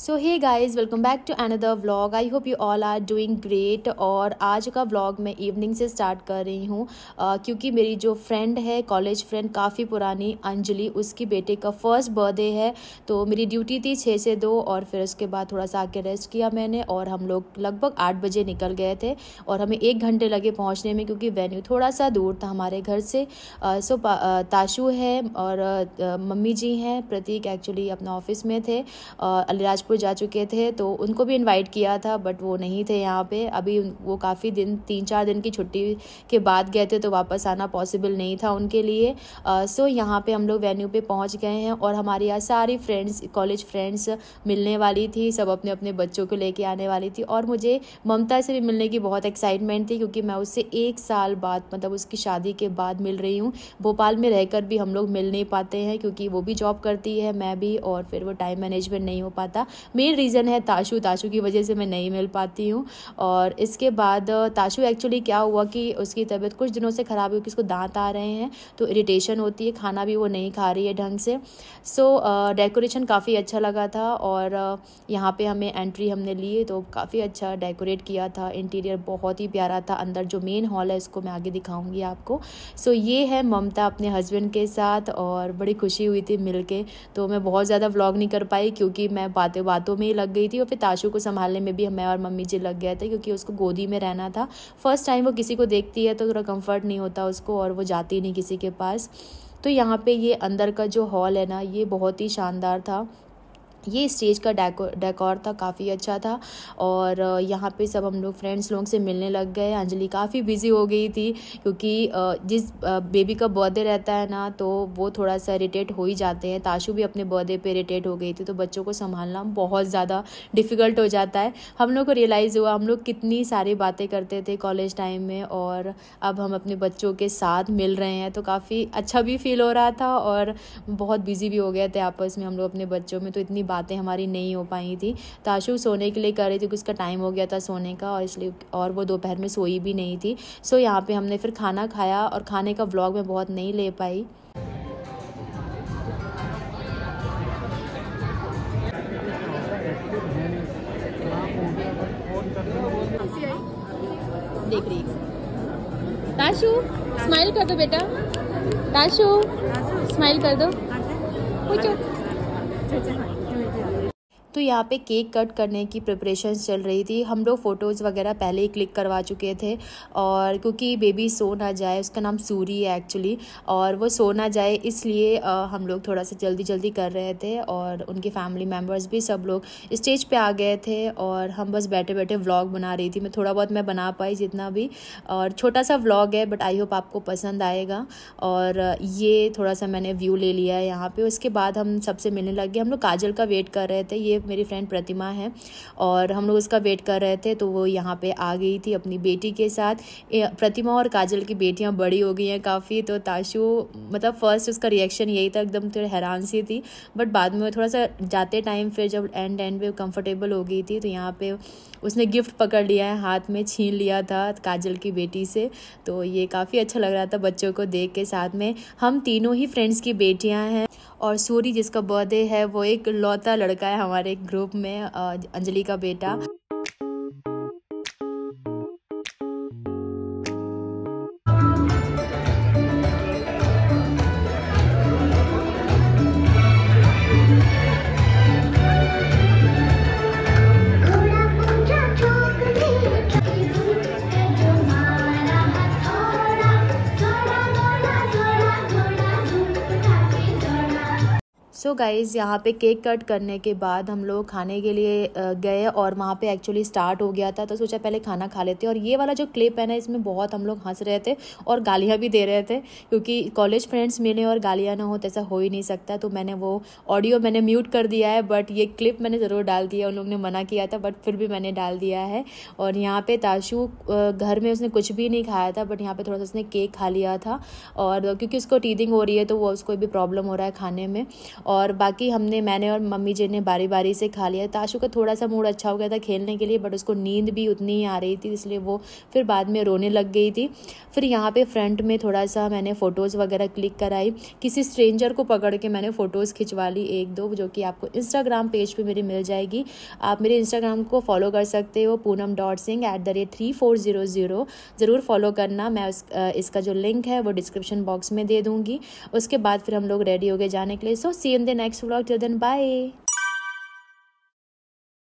So hey guys welcome back to another vlog I hope you all are doing great और आज का vlog मैं evening से start कर रही हूँ क्योंकि मेरी जो फ्रेंड है कॉलेज फ्रेंड काफ़ी पुरानी अंजलि उसकी बेटे का फर्स्ट बर्थडे है तो मेरी ड्यूटी थी छः से दो और फिर उसके बाद थोड़ा सा आके रेस्ट किया मैंने और हम लोग लगभग आठ बजे निकल गए थे और हमें एक घंटे लगे पहुँचने में क्योंकि वेन्यू थोड़ा सा दूर था हमारे घर से सो ताशू है और मम्मी जी हैं प्रतीक एक्चुअली अपना ऑफिस में थे अलीराज जोधपुर जा चुके थे तो उनको भी इनवाइट किया था बट वो नहीं थे यहाँ पे अभी वो काफ़ी दिन तीन चार दिन की छुट्टी के बाद गए थे तो वापस आना पॉसिबल नहीं था उनके लिए सो यहाँ पे हम लोग वेन्यू पे पहुँच गए हैं और हमारे यहाँ सारी फ्रेंड्स कॉलेज फ्रेंड्स मिलने वाली थी सब अपने अपने बच्चों को लेके आने वाली थी और मुझे ममता से भी मिलने की बहुत एक्साइटमेंट थी क्योंकि मैं उससे एक साल बाद मतलब उसकी शादी के बाद मिल रही हूँ भोपाल में रहकर भी हम लोग मिल नहीं पाते हैं क्योंकि वो भी जॉब करती है मैं भी और फिर वो टाइम मैनेजमेंट नहीं हो पाता मेन रीज़न है ताशू ताशू की वजह से मैं नहीं मिल पाती हूँ और इसके बाद ताशू एक्चुअली क्या हुआ कि उसकी तबीयत कुछ दिनों से ख़राब हुई कि उसको दांत आ रहे हैं तो इरीटेशन होती है खाना भी वो नहीं खा रही है ढंग से सो डेकोरेशन काफ़ी अच्छा लगा था और यहाँ पर हमें एंट्री हमने ली तो काफ़ी अच्छा डेकोरेट किया था इंटीरियर बहुत ही प्यारा था अंदर जो मेन हॉल है इसको मैं आगे दिखाऊंगी आपको सो so, ये है ममता अपने हस्बैंड के साथ और बड़ी खुशी हुई थी मिल के तो मैं बहुत ज़्यादा व्लॉग नहीं कर पाई क्योंकि मैं बातें बातें बातों में ही लग गई थी और फिर ताशू को संभालने में भी मैं और मम्मी जी लग गए थे क्योंकि उसको गोदी में रहना था फर्स्ट टाइम वो किसी को देखती है तो थोड़ा कंफर्ट नहीं होता उसको और वो जाती नहीं किसी के पास तो यहाँ पे ये अंदर का जो हॉल है ना ये बहुत ही शानदार था ये स्टेज का डेकोर डेकोर था काफ़ी अच्छा था और यहाँ पे सब हम लोग फ्रेंड्स लोग से मिलने लग गए अंजलि काफ़ी बिज़ी हो गई थी क्योंकि जिस बेबी का बर्थडे रहता है ना तो वो थोड़ा सा इरीटेट हो ही जाते हैं ताशु भी अपने बर्थडे पे इरीटेट हो गई थी तो बच्चों को संभालना बहुत ज़्यादा डिफ़िकल्ट हो जाता है हम लोग को रियलाइज़ हुआ हम लोग कितनी सारी बातें करते थे कॉलेज टाइम में और अब हम अपने बच्चों के साथ मिल रहे हैं तो काफ़ी अच्छा भी फील हो रहा था और बहुत बिज़ी भी हो गए थे आपस में हम लोग अपने बच्चों में तो इतनी बातें हमारी नहीं हो पाई थी ताशु सोने के लिए कर रही थी क्योंकि उसका टाइम हो गया था सोने का और इसलिए और वो दोपहर में सोई भी नहीं थी सो यहाँ पे हमने फिर खाना खाया और खाने का ब्लॉग मैं बहुत नहीं ले पाई देख रही ताशु स्माइल कर दो बेटा ताशु स्माइल कर दो हाँ पूछो हाँ तो यहाँ पे केक कट करने की प्रिपरेशन चल रही थी हम लोग फ़ोटोज़ वगैरह पहले ही क्लिक करवा चुके थे और क्योंकि बेबी सो ना जाए उसका नाम सूरी है एक्चुअली और वो सो ना जाए इसलिए हम लोग थोड़ा सा जल्दी जल्दी कर रहे थे और उनके फैमिली मेम्बर्स भी सब लोग स्टेज पे आ गए थे और हम बस बैठे बैठे व्लॉग बना रही थी मैं थोड़ा बहुत मैं बना पाई जितना भी और छोटा सा व्लॉग है बट आई होप आपको पसंद आएगा और ये थोड़ा सा मैंने व्यू ले लिया है यहाँ पे उसके बाद हम सबसे मिलने लग गए हम लोग काजल का वेट कर रहे थे ये एक मेरी फ्रेंड प्रतिमा है और हम लोग उसका वेट कर रहे थे तो वो यहाँ पे आ गई थी अपनी बेटी के साथ प्रतिमा और काजल की बेटियाँ बड़ी हो गई हैं काफ़ी तो ताशु मतलब फ़र्स्ट उसका रिएक्शन यही था एकदम थोड़ी हैरान सी थी बट बाद में थोड़ा सा जाते टाइम फिर जब एंड एंड में कंफर्टेबल हो गई थी तो यहाँ पे उसने गिफ्ट पकड़ लिया है हाथ में छीन लिया था काजल की बेटी से तो ये काफ़ी अच्छा लग रहा था बच्चों को देख के साथ में हम तीनों ही फ्रेंड्स की बेटियां हैं और सूरी जिसका बर्थडे है वो एक लौता लड़का है हमारे ग्रुप में अंजलि का बेटा सो so गाइज़ यहाँ पे केक कट करने के बाद हम लोग खाने के लिए गए और वहाँ पे एक्चुअली स्टार्ट हो गया था तो सोचा पहले खाना खा लेते और ये वाला जो क्लिप है ना इसमें बहुत हम लोग हंस रहे थे और गालियाँ भी दे रहे थे क्योंकि कॉलेज फ्रेंड्स मिले और गालियाँ ना हो तो ऐसा हो ही नहीं सकता तो मैंने वो ऑडियो मैंने म्यूट कर दिया है बट ये क्लिप मैंने ज़रूर डाल दिया उन लोग ने मना किया था बट फिर भी मैंने डाल दिया है और यहाँ पर ताशू घर में उसने कुछ भी नहीं खाया था बट यहाँ पर थोड़ा सा उसने केक खा लिया था और क्योंकि उसको टीदिंग हो रही है तो वो उसको भी प्रॉब्लम हो रहा है खाने में और बाकी हमने मैंने और मम्मी जी ने बारी बारी से खा लिया ताशु का थोड़ा सा मूड अच्छा हो गया था खेलने के लिए बट उसको नींद भी उतनी ही आ रही थी इसलिए वो फिर बाद में रोने लग गई थी फिर यहाँ पे फ्रंट में थोड़ा सा मैंने फ़ोटोज़ वगैरह क्लिक कराई किसी स्ट्रेंजर को पकड़ के मैंने फ़ोटोज़ खिंचवा ली एक दो जो कि आपको इंस्टाग्राम पेज पर मेरी मिल जाएगी आप मेरे इंस्टाग्राम को फॉलो कर सकते हो Poonam dot Singh at the rate three four zero zero ज़रूर फॉलो करना मैं उस इसका जो लिंक है वो डिस्क्रिप्शन बॉक्स में दे दूँगी उसके बाद फिर हम लोग रेडी हो गए जाने के लिए सो सी in the next vlog. Till then, bye.